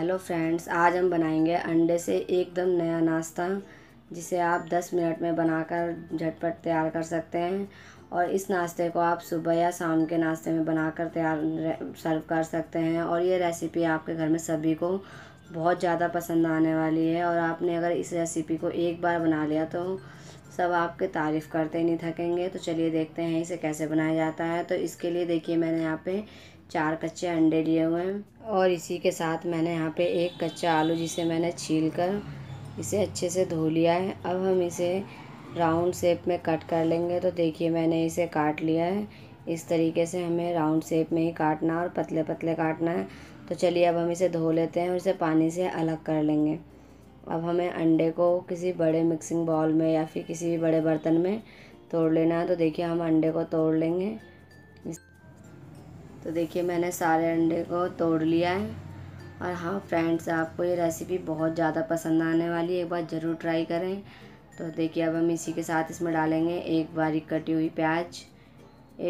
hello friends आज हम बनाएंगे अंडे से एकदम नया नाश्ता जिसे आप 10 मिनट में बनाकर झटपट तैयार कर सकते हैं और इस नाश्ते को आप सुबह या शाम के नाश्ते में बनाकर तैयार सर्व कर सकते हैं और ये रेसिपी आपके घर में सभी को बहुत ज़्यादा पसंद आने वाली है और आपने अगर इस रेसिपी को एक बार बना लिया तो सब आपके तारीफ़ करते नहीं थकेंगे तो चलिए देखते हैं इसे कैसे बनाया जाता है तो इसके लिए देखिए मैंने यहाँ पे चार कच्चे अंडे लिए हुए हैं और इसी के साथ मैंने यहाँ पे एक कच्चा आलू जिसे मैंने छील कर इसे अच्छे से धो लिया है अब हम इसे राउंड शेप में कट कर लेंगे तो देखिए मैंने इसे काट लिया है इस तरीके से हमें राउंड शेप में ही काटना और पतले पतले काटना है तो चलिए अब हम इसे धो लेते हैं और इसे पानी से अलग कर लेंगे अब हमें अंडे को किसी बड़े मिक्सिंग बॉल में या फिर किसी भी बड़े बर्तन में तोड़ लेना है तो देखिए हम अंडे को तोड़ लेंगे तो देखिए मैंने सारे अंडे को तोड़ लिया है और हाँ फ्रेंड्स आपको ये रेसिपी बहुत ज़्यादा पसंद आने वाली है एक बार ज़रूर ट्राई करें तो देखिए अब हम इसी के साथ इसमें डालेंगे एक बारीक कटी हुई प्याज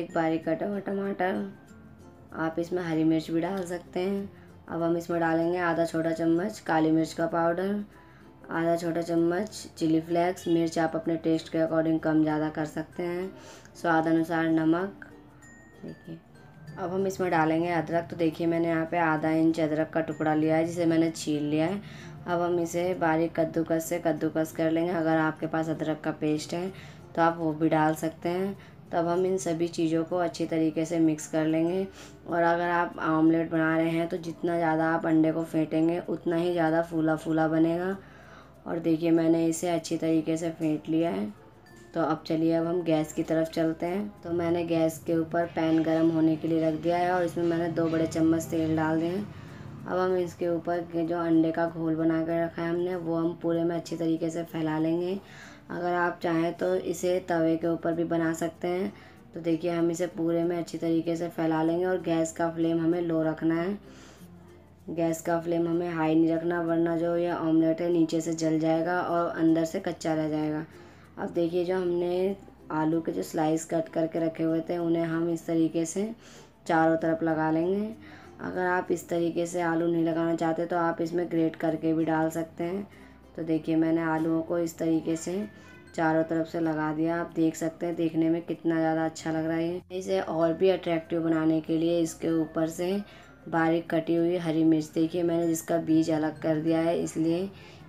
एक बारीक कटा हुआ टमाटर आप इसमें हरी मिर्च भी डाल सकते हैं अब हम इसमें डालेंगे आधा छोटा चम्मच काली मिर्च का पाउडर आधा छोटा चम्मच चिली फ्लेक्स मिर्च आप अपने टेस्ट के अकॉर्डिंग कम ज़्यादा कर सकते हैं स्वाद अनुसार नमक देखिए अब हम इसमें डालेंगे अदरक तो देखिए मैंने यहाँ पे आधा इंच अदरक का टुकड़ा लिया है जिसे मैंने छील लिया है अब हम इसे बारीक कद्दूकस से कद्दूकस कर लेंगे अगर आपके पास अदरक का पेस्ट है तो आप वो भी डाल सकते हैं तब हम इन सभी चीज़ों को अच्छी तरीके से मिक्स कर लेंगे और अगर आप ऑमलेट बना रहे हैं तो जितना ज़्यादा आप अंडे को फेंटेंगे उतना ही ज़्यादा फूला फूला बनेगा और देखिए मैंने इसे अच्छी तरीके से फेंट लिया है तो अब चलिए अब हम गैस की तरफ चलते हैं तो मैंने गैस के ऊपर पैन गरम होने के लिए रख दिया है और इसमें मैंने दो बड़े चम्मच तेल डाल दिए हैं अब हम इसके ऊपर जो अंडे का घोल बना कर रखा है हमने वो हम पूरे में अच्छी तरीके से फैला लेंगे अगर आप चाहें तो इसे तवे के ऊपर भी बना सकते हैं तो देखिए हम इसे पूरे में अच्छी तरीके से फैला लेंगे और गैस का फ्लेम हमें लो रखना है गैस का फ्लेम हमें हाई नहीं रखना वरना जो ये ऑमलेट है नीचे से जल जाएगा और अंदर से कच्चा रह जाएगा अब देखिए जो हमने आलू के जो स्लाइस कट करके रखे हुए थे उन्हें हम इस तरीके से चारों तरफ लगा लेंगे अगर आप इस तरीके से आलू नहीं लगाना चाहते तो आप इसमें ग्रेट करके भी डाल सकते हैं तो देखिए मैंने आलूओं को इस तरीके से चारों तरफ से लगा दिया आप देख सकते हैं देखने में कितना ज़्यादा अच्छा लग रहा है इसे और भी अट्रैक्टिव बनाने के लिए इसके ऊपर से बारीक कटी हुई हरी मिर्च देखिए मैंने जिसका बीज अलग कर दिया है इसलिए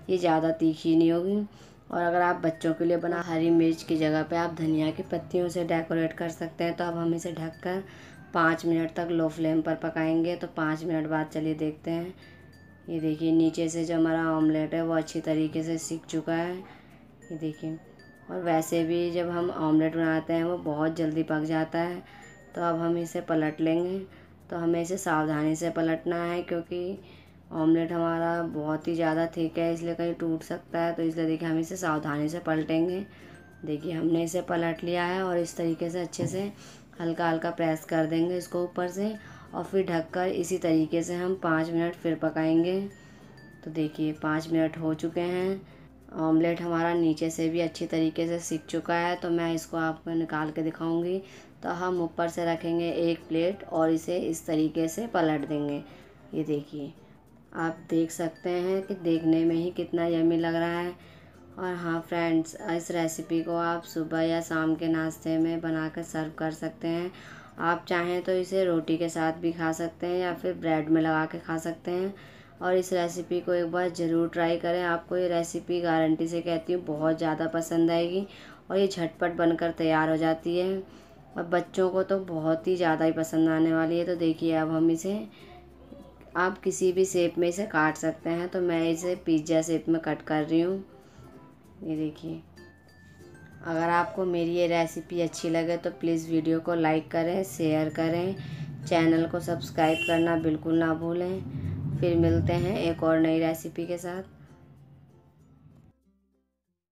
ये ज़्यादा तीखी नहीं होगी और अगर आप बच्चों के लिए बना हरी मिर्च की जगह पे आप धनिया की पत्तियों से डेकोरेट कर सकते हैं तो अब हम इसे ढककर पाँच मिनट तक लो फ्लेम पर पकाएंगे तो पाँच मिनट बाद चलिए देखते हैं ये देखिए नीचे से जो हमारा ऑमलेट है वो अच्छी तरीके से सीख चुका है ये देखिए और वैसे भी जब हम ऑमलेट बनाते हैं वो बहुत जल्दी पक जाता है तो अब हम इसे पलट लेंगे तो हमें इसे सावधानी से पलटना है क्योंकि ऑमलेट हमारा बहुत ही ज़्यादा थिक है इसलिए कहीं टूट सकता है तो इसलिए देखिए हम इसे सावधानी से पलटेंगे देखिए हमने इसे पलट लिया है और इस तरीके से अच्छे से हल्का हल्का प्रेस कर देंगे इसको ऊपर से और फिर ढककर इसी तरीके से हम पाँच मिनट फिर पकाएंगे तो देखिए पाँच मिनट हो चुके हैं ऑमलेट हमारा नीचे से भी अच्छी तरीके से सीख चुका है तो मैं इसको आपको निकाल के दिखाऊंगी तो हम ऊपर से रखेंगे एक प्लेट और इसे इस तरीके से पलट देंगे ये देखिए आप देख सकते हैं कि देखने में ही कितना यमी लग रहा है और हाँ फ्रेंड्स इस रेसिपी को आप सुबह या शाम के नाश्ते में बनाकर सर्व कर सकते हैं आप चाहें तो इसे रोटी के साथ भी खा सकते हैं या फिर ब्रेड में लगा के खा सकते हैं और इस रेसिपी को एक बार ज़रूर ट्राई करें आपको ये रेसिपी गारंटी से कहती हूँ बहुत ज़्यादा पसंद आएगी और ये झटपट बनकर तैयार हो जाती है और बच्चों को तो बहुत ही ज़्यादा ही पसंद आने वाली है तो देखिए अब हम इसे आप किसी भी शेप में इसे काट सकते हैं तो मैं इसे पिज्ज़ा शेप में कट कर रही हूँ ये देखिए अगर आपको मेरी ये रेसिपी अच्छी लगे तो प्लीज़ वीडियो को लाइक करें शेयर करें चैनल को सब्सक्राइब करना बिल्कुल ना भूलें फिर मिलते हैं एक और नई रेसिपी के साथ